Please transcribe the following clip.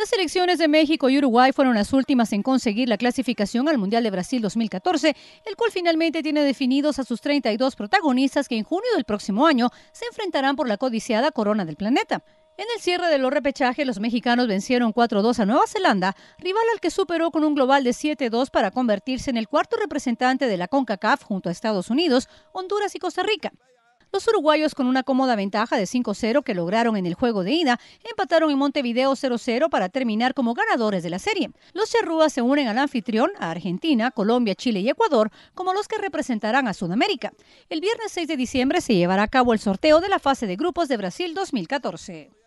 Las selecciones de México y Uruguay fueron las últimas en conseguir la clasificación al Mundial de Brasil 2014, el cual finalmente tiene definidos a sus 32 protagonistas que en junio del próximo año se enfrentarán por la codiciada corona del planeta. En el cierre de los repechajes, los mexicanos vencieron 4-2 a Nueva Zelanda, rival al que superó con un global de 7-2 para convertirse en el cuarto representante de la CONCACAF junto a Estados Unidos, Honduras y Costa Rica. Los uruguayos, con una cómoda ventaja de 5-0 que lograron en el juego de ida, empataron en Montevideo 0-0 para terminar como ganadores de la serie. Los charrúas se unen al anfitrión, a Argentina, Colombia, Chile y Ecuador, como los que representarán a Sudamérica. El viernes 6 de diciembre se llevará a cabo el sorteo de la fase de grupos de Brasil 2014.